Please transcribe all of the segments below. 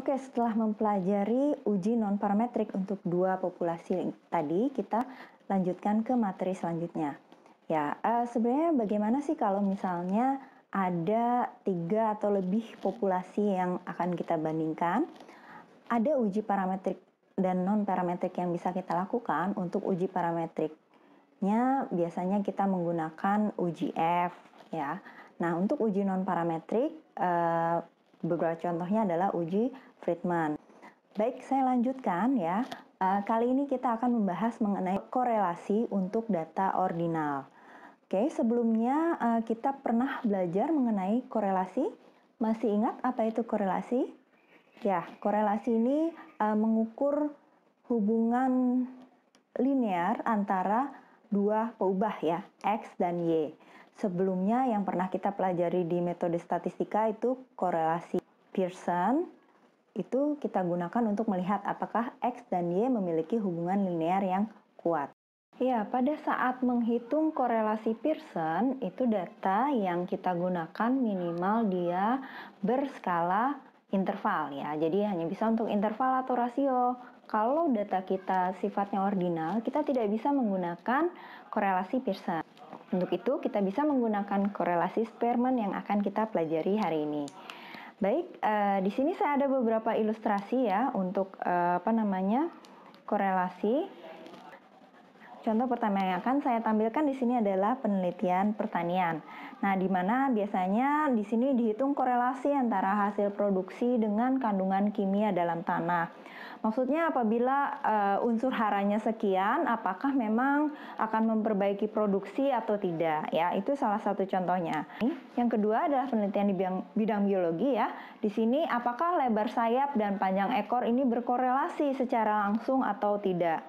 Oke, setelah mempelajari uji nonparametrik untuk dua populasi tadi, kita lanjutkan ke materi selanjutnya. Ya, uh, sebenarnya bagaimana sih kalau misalnya ada tiga atau lebih populasi yang akan kita bandingkan? Ada uji parametrik dan nonparametrik yang bisa kita lakukan untuk uji parametriknya biasanya kita menggunakan uji F ya. Nah, untuk uji nonparametrik. parametrik eh, Beberapa contohnya adalah uji Friedman. Baik, saya lanjutkan ya. Eh, kali ini kita akan membahas mengenai korelasi untuk data ordinal. Oke, sebelumnya eh, kita pernah belajar mengenai korelasi. Masih ingat apa itu korelasi? Ya, korelasi ini eh, mengukur hubungan linear antara dua peubah ya, X dan Y. Sebelumnya yang pernah kita pelajari di metode statistika itu korelasi Pearson itu kita gunakan untuk melihat apakah X dan Y memiliki hubungan linear yang kuat. Ya, pada saat menghitung korelasi Pearson, itu data yang kita gunakan minimal dia berskala interval ya. Jadi hanya bisa untuk interval atau rasio. Kalau data kita sifatnya ordinal, kita tidak bisa menggunakan korelasi Pearson. Untuk itu, kita bisa menggunakan korelasi Spearman yang akan kita pelajari hari ini. Baik, eh, di sini saya ada beberapa ilustrasi ya untuk eh, apa namanya korelasi. Contoh pertama yang akan saya tampilkan di sini adalah penelitian pertanian. Nah, di mana biasanya di sini dihitung korelasi antara hasil produksi dengan kandungan kimia dalam tanah. Maksudnya apabila uh, unsur haranya sekian, apakah memang akan memperbaiki produksi atau tidak? Ya, itu salah satu contohnya. Yang kedua adalah penelitian di bidang, bidang biologi ya. Di sini apakah lebar sayap dan panjang ekor ini berkorelasi secara langsung atau tidak?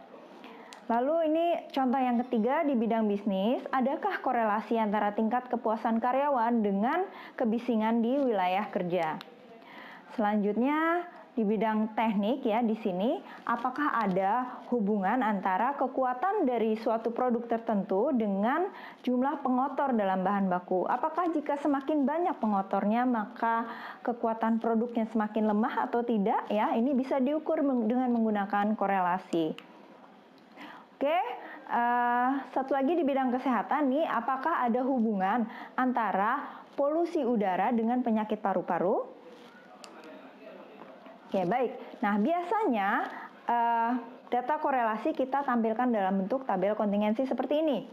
Lalu ini contoh yang ketiga di bidang bisnis, adakah korelasi antara tingkat kepuasan karyawan dengan kebisingan di wilayah kerja? Selanjutnya, di bidang teknik ya di sini apakah ada hubungan antara kekuatan dari suatu produk tertentu dengan jumlah pengotor dalam bahan baku? Apakah jika semakin banyak pengotornya maka kekuatan produknya semakin lemah atau tidak ya? Ini bisa diukur dengan menggunakan korelasi. Oke, uh, satu lagi di bidang kesehatan nih, apakah ada hubungan antara polusi udara dengan penyakit paru-paru? Oke, baik. Nah, biasanya uh, data korelasi kita tampilkan dalam bentuk tabel kontingensi seperti ini.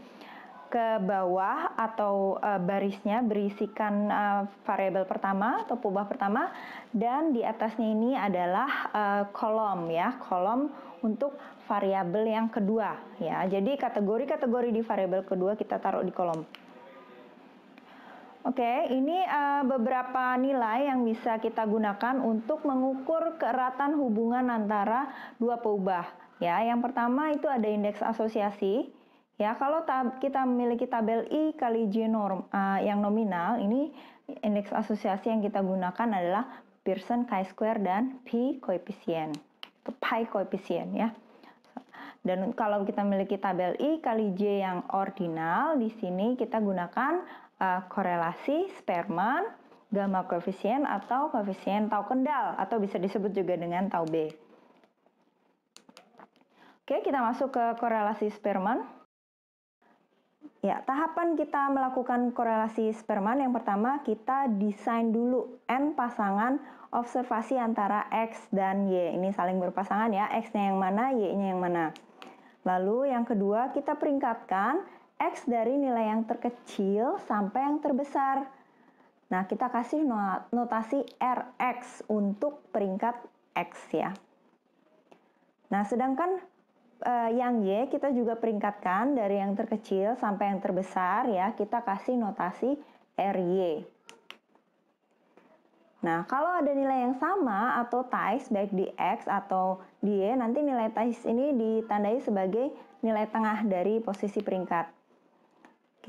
Ke bawah atau uh, barisnya berisikan uh, variabel pertama atau pubah pertama dan di atasnya ini adalah uh, kolom ya, kolom untuk variabel yang kedua ya. Jadi kategori-kategori di variabel kedua kita taruh di kolom. Oke, okay, ini uh, beberapa nilai yang bisa kita gunakan untuk mengukur keeratan hubungan antara dua peubah. Ya, yang pertama itu ada indeks asosiasi. Ya, kalau tab, kita memiliki tabel I kali J norm uh, yang nominal, ini indeks asosiasi yang kita gunakan adalah Pearson chi-square dan P koefisien. Pi koefisien ya. Dan kalau kita memiliki tabel I kali J yang ordinal, di sini kita gunakan uh, korelasi sperman, gamma koefisien atau koefisien tau kendal atau bisa disebut juga dengan tau B. Oke, kita masuk ke korelasi sperman. Ya, tahapan kita melakukan korelasi sperman yang pertama kita desain dulu n pasangan observasi antara x dan y. Ini saling berpasangan ya, x-nya yang mana, y-nya yang mana. Lalu yang kedua kita peringkatkan X dari nilai yang terkecil sampai yang terbesar. Nah, kita kasih notasi Rx untuk peringkat X ya. Nah, sedangkan eh, yang Y kita juga peringkatkan dari yang terkecil sampai yang terbesar ya, kita kasih notasi RY. Nah, kalau ada nilai yang sama atau ties baik di X atau di Y, nanti nilai ties ini ditandai sebagai nilai tengah dari posisi peringkat.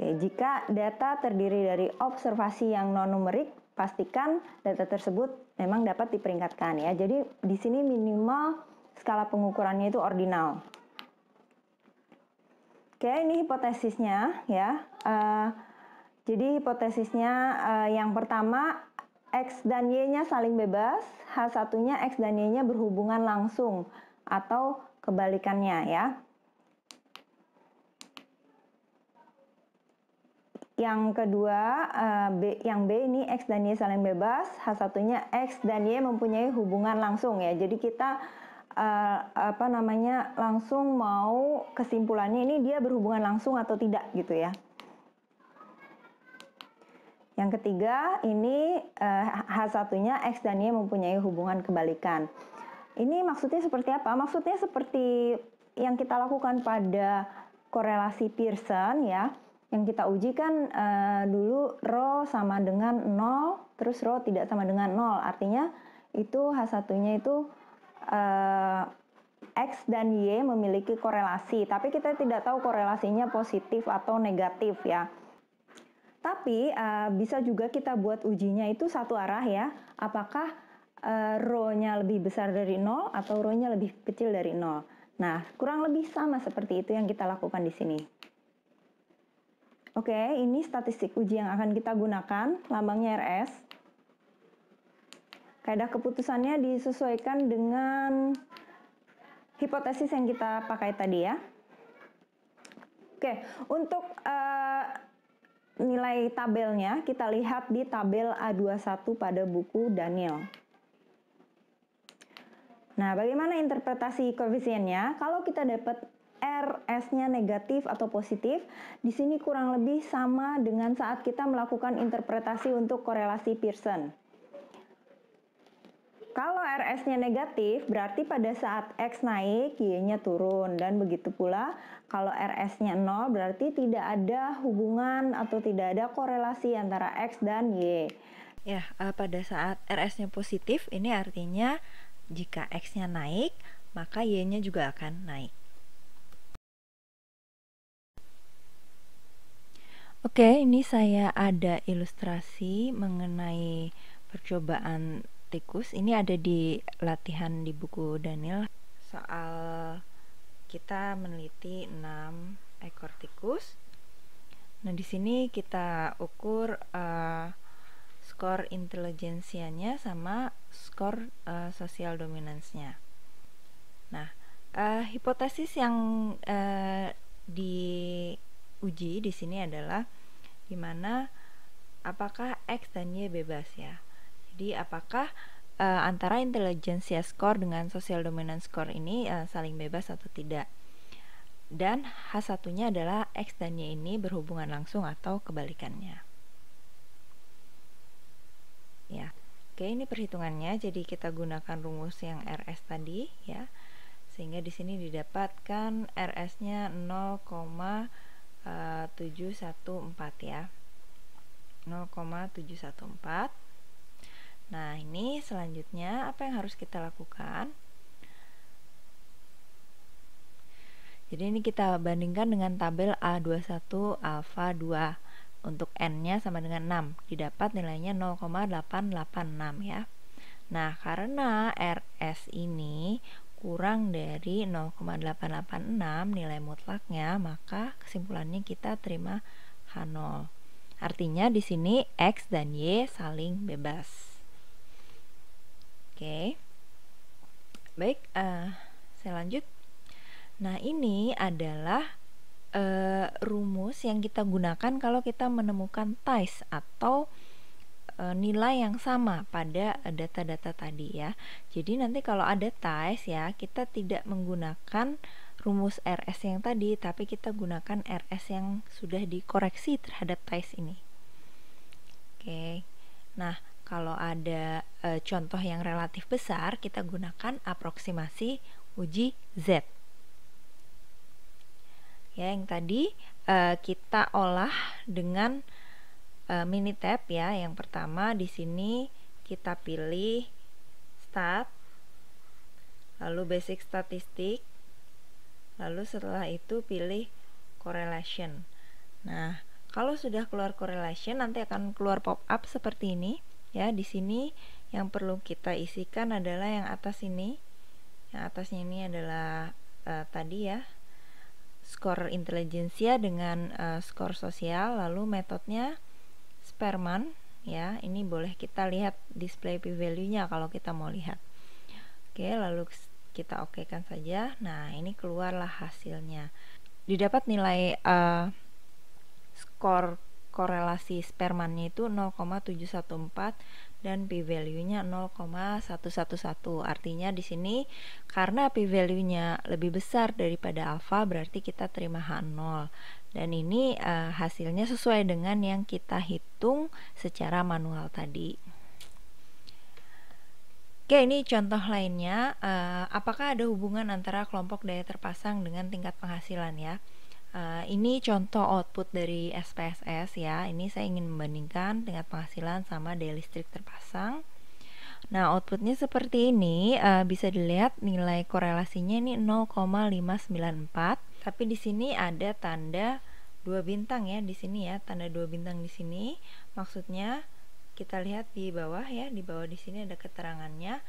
Oke, jika data terdiri dari observasi yang non-numerik, pastikan data tersebut memang dapat diperingkatkan ya. Jadi di sini minimal skala pengukurannya itu ordinal. Oke, ini hipotesisnya ya. Uh, jadi hipotesisnya uh, yang pertama X dan Y-nya saling bebas, H1-nya X dan Y-nya berhubungan langsung atau kebalikannya ya. Yang kedua, eh, B, yang B ini X dan Y saling bebas. h satunya X dan Y mempunyai hubungan langsung ya. Jadi kita eh, apa namanya langsung mau kesimpulannya ini dia berhubungan langsung atau tidak gitu ya. Yang ketiga, ini uh, h satunya X dan Y mempunyai hubungan kebalikan. Ini maksudnya seperti apa? Maksudnya seperti yang kita lakukan pada korelasi Pearson ya yang kita uji kan uh, dulu rho sama dengan 0, terus rho tidak sama dengan 0. Artinya itu H1-nya itu uh, X dan Y memiliki korelasi, tapi kita tidak tahu korelasinya positif atau negatif ya. Tapi uh, bisa juga kita buat ujinya itu satu arah ya. Apakah uh, rho-nya lebih besar dari 0 atau rho-nya lebih kecil dari 0. Nah, kurang lebih sama seperti itu yang kita lakukan di sini. Oke, ini statistik uji yang akan kita gunakan, lambangnya RS. Kaidah keputusannya disesuaikan dengan hipotesis yang kita pakai tadi ya. Oke, untuk uh, nilai tabelnya kita lihat di tabel A21 pada buku Daniel. Nah, bagaimana interpretasi koefisiennya? Kalau kita dapat rs nya negatif atau positif. Di sini kurang lebih sama dengan saat kita melakukan interpretasi untuk korelasi Pearson. Kalau RS-nya negatif, berarti pada saat X naik, Y-nya turun. Dan begitu pula, kalau RS-nya 0, berarti tidak ada hubungan atau tidak ada korelasi antara X dan Y. Ya, eh, pada saat RS-nya positif, ini artinya jika X-nya naik, maka Y-nya juga akan naik. Oke, ini saya ada ilustrasi mengenai percobaan tikus. Ini ada di latihan di buku Daniel soal kita meneliti 6 ekor tikus. Nah, di sini kita ukur uh, skor intelijensianya sama skor uh, sosial dominansnya. Nah, uh, hipotesis yang uh, di uji di sini adalah gimana apakah X dan Y bebas ya. Jadi apakah uh, antara intelligence score dengan social dominance score ini uh, saling bebas atau tidak. Dan h satunya adalah X dan Y ini berhubungan langsung atau kebalikannya. Ya. Oke, ini perhitungannya. Jadi kita gunakan rumus yang RS tadi ya. Sehingga di sini didapatkan RS-nya 0, 0,714 eh, 714 ya 0,714 nah ini selanjutnya apa yang harus kita lakukan jadi ini kita bandingkan dengan tabel A21 alfa 2 untuk n-nya sama dengan 6 didapat nilainya 0,886 ya Nah, karena RS ini kurang dari 0,886 nilai mutlaknya, maka kesimpulannya kita terima H0. Artinya di sini X dan Y saling bebas. Oke. Baik, uh, saya lanjut. Nah, ini adalah uh, rumus yang kita gunakan kalau kita menemukan ties atau Eh, nilai yang sama pada eh, data-data tadi ya. Jadi nanti kalau ada ties ya, kita tidak menggunakan rumus RS yang tadi, tapi kita gunakan RS yang sudah dikoreksi terhadap ties ini. Oke. Nah, kalau ada e, contoh yang relatif besar, kita gunakan aproksimasi uji Z. Ya, yang tadi e, kita olah dengan e, mini tab ya. Yang pertama di sini kita pilih Start, lalu basic statistik, lalu setelah itu pilih correlation. Nah, kalau sudah keluar correlation nanti akan keluar pop up seperti ini ya. Di sini yang perlu kita isikan adalah yang atas ini. Yang atasnya ini adalah uh, tadi ya skor intelijensia dengan uh, skor sosial lalu metodenya Sperman ya ini boleh kita lihat display p value nya kalau kita mau lihat oke lalu kita oke kan saja nah ini keluarlah hasilnya didapat nilai uh, skor korelasi spermannya itu 0,714 dan p value-nya 0,111. Artinya di sini karena p value-nya lebih besar daripada alfa berarti kita terima H0. Dan ini uh, hasilnya sesuai dengan yang kita hitung secara manual tadi. Oke, ini contoh lainnya. Uh, apakah ada hubungan antara kelompok daya terpasang dengan tingkat penghasilan ya? Eh, ini contoh output dari SPSS ya. Ini saya ingin membandingkan dengan penghasilan sama daya listrik terpasang. Nah, outputnya seperti ini. Uh, bisa dilihat nilai korelasinya ini 0,594. Tapi di sini ada tanda dua bintang ya di sini ya, tanda dua bintang di sini. Maksudnya kita lihat di bawah ya, di bawah di sini ada keterangannya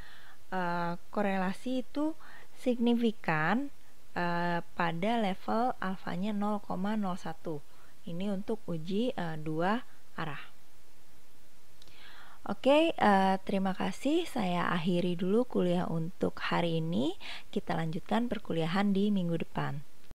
uh, korelasi itu signifikan Eh, pada level alfanya 0,01 ini untuk uji uh, dua arah Oke, okay, eh, terima kasih. Saya akhiri dulu kuliah untuk hari ini. Kita lanjutkan perkuliahan di minggu depan.